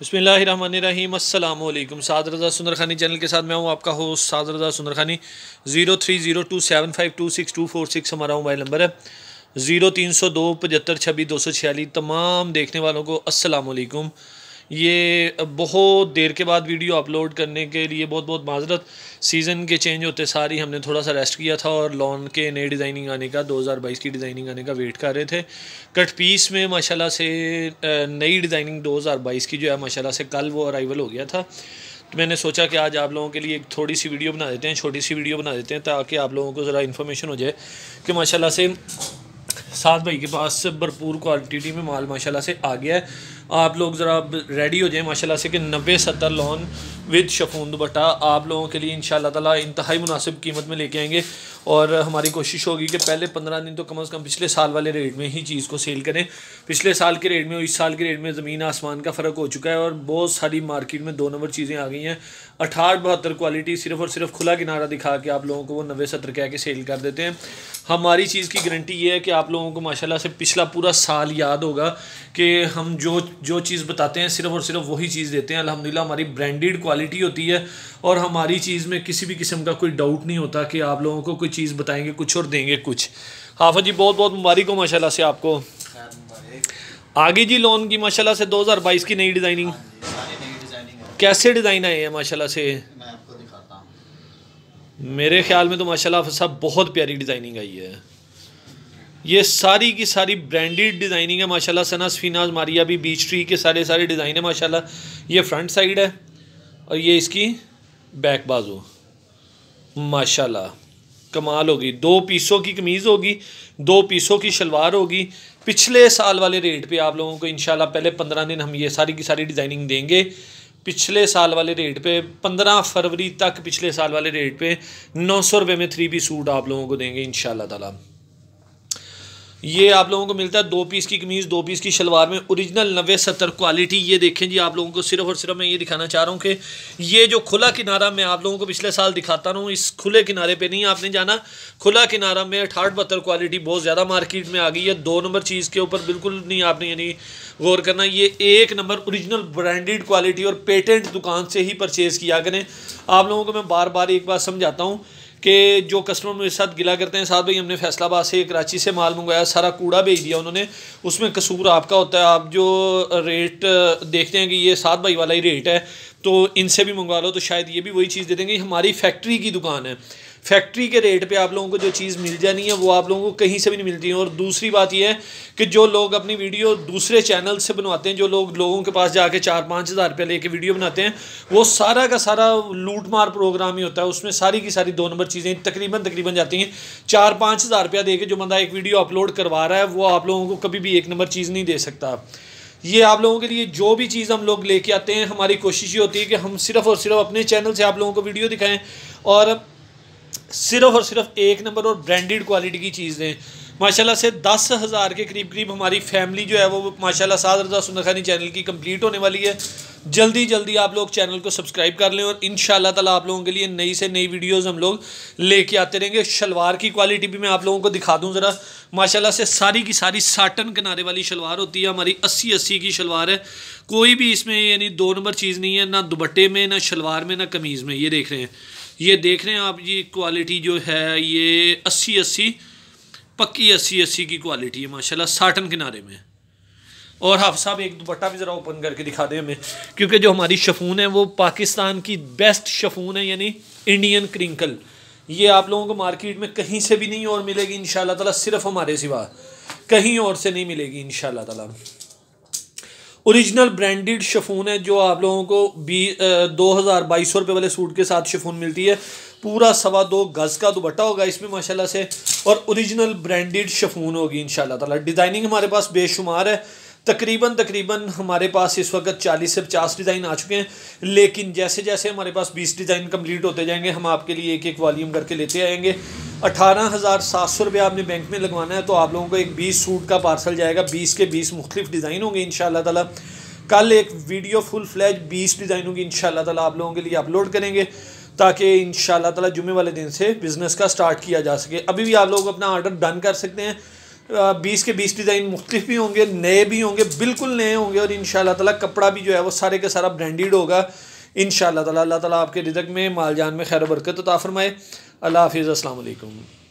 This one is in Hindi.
बसमीम अल्लाम साद रज़ा खानी चैनल के साथ मैं हूं आपका होस्ट साद रज़ा खानी zero three zero two seven five two six two four six हमारा मोबाइल नंबर है ज़ीरो तीन सौ दो पचहत्तर छब्बीस दो सौ छियालीस तमाम देखने वालों को असलकुम ये बहुत देर के बाद वीडियो अपलोड करने के लिए बहुत बहुत माजरत सीज़न के चेंज होते सारी हमने थोड़ा सा रेस्ट किया था और लॉन के नए डिज़ाइनिंग आने का 2022 की डिज़ाइनिंग आने का वेट कर रहे थे कट पीस में माशाल्लाह से नई डिज़ाइनिंग 2022 की जो है माशाल्लाह से कल वो अराइवल हो गया था तो मैंने सोचा कि आज आप लोगों के लिए एक थोड़ी सी वीडियो बना देते हैं छोटी सी वीडियो बना देते हैं ताकि आप लोगों को ज़रा इन्फॉर्मेशन हो जाए कि माशाला से सात भाई के पास भरपूर क्वान्टिटी में माल माशाला से आ गया है आप लोग ज़रा रेडी हो जाए माशाल्लाह से कि नब्बे सत्तर लॉन विद शफून दुपट्टा आप लोगों के लिए इन ताला इंतहाई मुनासिब कीमत में लेके आएंगे और हमारी कोशिश होगी कि पहले पंद्रह दिन तो कम अज़ कम पिछले साल वाले रेट में ही चीज़ को सेल करें पिछले साल के रेट में और इस साल के रेट में ज़मीन आसमान का फ़र्क हो चुका है और बहुत सारी मार्केट में दो नंबर चीज़ें आ गई हैं अठारह बहत्तर क्वालिटी सिर्फ और सिर्फ खुला किनारा दिखा के आप लोगों को वो नबे सत्तर कह के सेल कर देते हैं हमारी चीज़ की गारंटी ये है कि आप लोगों को माशाला से पिछला पूरा साल याद होगा कि हम जो जो चीज़ बताते हैं सिर्फ और सिर्फ वही चीज़ देते हैं अलहमदिल्ला हमारी ब्रांडेड क्वालिटी होती है और हमारी चीज़ में किसी भी किस्म का कोई डाउट नहीं होता कि आप लोगों को कोई चीज़ बताएंगे कुछ और देंगे कुछ हाफा जी बहुत बहुत मुबारक हो माशाला से आपको आगे जी लोन की माशाला से बाईस की नई डिज़ाइनिंग हाँ कैसे डिज़ाइन आए हैं माशाला से मेरे ख्याल में तो माशाल्लाह साहब बहुत प्यारी डिज़ाइनिंग आई है ये सारी की सारी ब्रांडेड डिज़ाइनिंग है माशाल्लाह सना सफीनाज मारिया भी बीच ट्री के सारे सारे डिज़ाइन है माशाल्लाह ये फ्रंट साइड है और ये इसकी बैक बाजू माशाल्लाह कमाल होगी दो पीसों की कमीज़ होगी दो पीसों की शलवार होगी पिछले साल वाले रेट पे आप लोगों को इंशाल्लाह पहले पंद्रह दिन हम ये सारी की सारी डिज़ाइनिंग देंगे पिछले साल वाले रेट पे पंद्रह फरवरी तक पिछले साल वाले रेट पे नौ सौ रुपये में थ्री पी सूट आप लोगों को देंगे इन ताला ये आप लोगों को मिलता है दो पीस की कमीज़ दो पीस की शलवार में ओरिजिनल नब्बे सत्तर क्वालिटी ये देखें जी आप लोगों को सिर्फ और सिर्फ मैं ये दिखाना चाह रहा हूँ कि ये जो खुला किनारा मैं आप लोगों को पिछले साल दिखाता रहा हूँ इस खुले किनारे पे नहीं आपने जाना खुला किनारा में अठाठ बहत्तर क्वालिटी बहुत ज़्यादा मार्केट में आ गई है दो नंबर चीज़ के ऊपर बिल्कुल नहीं आपने यानी गौर करना ये एक नंबर औरिजिनल ब्रांडेड क्वालिटी और पेटेंट दुकान से ही परचेज़ किया करें आप लोगों को मैं बार बार एक बार समझाता हूँ कि जो कस्टमर मेरे साथ गिला करते हैं साथ भाई हमने फैसलाबाद से कराची से माल मंगवाया सारा कूड़ा भेज दिया उन्होंने उसमें कसूर आपका होता है आप जो रेट देखते हैं कि ये सात भाई वाला ही रेट है तो इनसे भी मंगवा लो तो शायद ये भी वही चीज़ दे देंगे हमारी फैक्ट्री की दुकान है फैक्ट्री के रेट पे आप लोगों को जो चीज़ मिल जानी है वो आप लोगों को कहीं से भी नहीं मिलती है और दूसरी बात यह है कि जो लोग अपनी वीडियो दूसरे चैनल से बनवाते हैं जो लोग लोगों के पास जाके चार पाँच हज़ार रुपया लेके वीडियो बनाते हैं वो सारा का सारा लूट मार प्रोग्राम ही होता है उसमें सारी की सारी दो नंबर चीज़ें तकरीबन तकरीबन जाती हैं चार पाँच हज़ार रुपया दे के जो बंदा एक वीडियो अपलोड करवा रहा है वो आप लोगों को कभी भी एक नंबर चीज़ नहीं दे सकता ये आप लोगों के लिए जो भी चीज़ हम लोग लेके आते हैं हमारी कोशिश ये होती है कि हम सिर्फ़ और सिर्फ अपने चैनल से आप लोगों को वीडियो दिखाएं और सिर्फ और सिर्फ एक नंबर और ब्रांडेड क्वालिटी की चीज़ दें माशाल्लाह से दस हज़ार के करीब करीब हमारी फैमिली जो है वो माशाल्लाह साद रजा सुनखानी चैनल की कंप्लीट होने वाली है जल्दी जल्दी आप लोग चैनल को सब्सक्राइब कर लें और इन ताला आप लोगों के लिए नई से नई वीडियोस हम लोग लेके आते रहेंगे शलवार की क्वालिटी भी मैं आप लोगों को दिखा दूँ ज़रा माशाला से सारी की सारी साटन किनारे वाली शलवार होती है हमारी अस्सी अस्सी की शलवार है कोई भी इसमें यानी दो नंबर चीज़ नहीं है ना दुबट्टे में ना शलवार में ना कमीज़ में ये देख रहे हैं ये देख रहे हैं आप जी क्वालिटी जो है ये अस्सी अस्सी पक्की अस्सी अस्सी की क्वालिटी है माशाल्लाह साठन किनारे में और हाफ साहब एक दुपट्टा भी ज़रा ओपन करके दिखा दें हमें क्योंकि जो हमारी शफून है वो पाकिस्तान की बेस्ट शफून है यानी इंडियन क्रिंकल ये आप लोगों को मार्केट में कहीं से भी नहीं और मिलेगी इन ताला सिर्फ हमारे सिवा कहीं और से नहीं मिलेगी इन ताला ओरिजिनल ब्रांडेड शफून है जो आप लोगों को बी दो हज़ार बाईस सौ रुपये वाले सूट के साथ शफून मिलती है पूरा सवा दो गज़ का दुपट्टा होगा इसमें माशाल्लाह से और ओरिजिनल ब्रांडेड शफून होगी इन ताला डिज़ाइनिंग हमारे पास बेशुमार है तकरीबन तकरीबन हमारे पास इस वक्त 40 से 50 डिज़ाइन आ चुके हैं लेकिन जैसे जैसे हमारे पास 20 डिज़ाइन कंप्लीट होते जाएंगे हम आपके लिए एक एक वॉल्यूम करके लेते आएंगे अठारह हज़ार सात सौ रुपये आपने बैंक में लगवाना है तो आप लोगों को एक बीस सूट का पार्सल जाएगा बीस के बीस मुख्तफ डिज़ाइन होंगे इन ताला कल एक वीडियो फुल फ्लैज बीस डिज़ाइन होंगी इन ताला आप लोगों के लिए अपलोड करेंगे ताकि इन ताला जुमे वाले दिन से बिज़नेस का स्टार्ट किया जा सके अभी भी आप लोग अपना ऑर्डर डन कर सकते हैं बीस के बीस डिज़ाइन मुख्तफ भी होंगे नए भी होंगे बिल्कुल नए होंगे और इन ताला कपड़ा भी जो है वो सारे का सारा ब्रांडेड होगा इन ताला अल्लाह ताला आपके रिजक में मालजान में खैर बरकत तो ताफरमाए अल्लाह हाफिज़ अल्लाम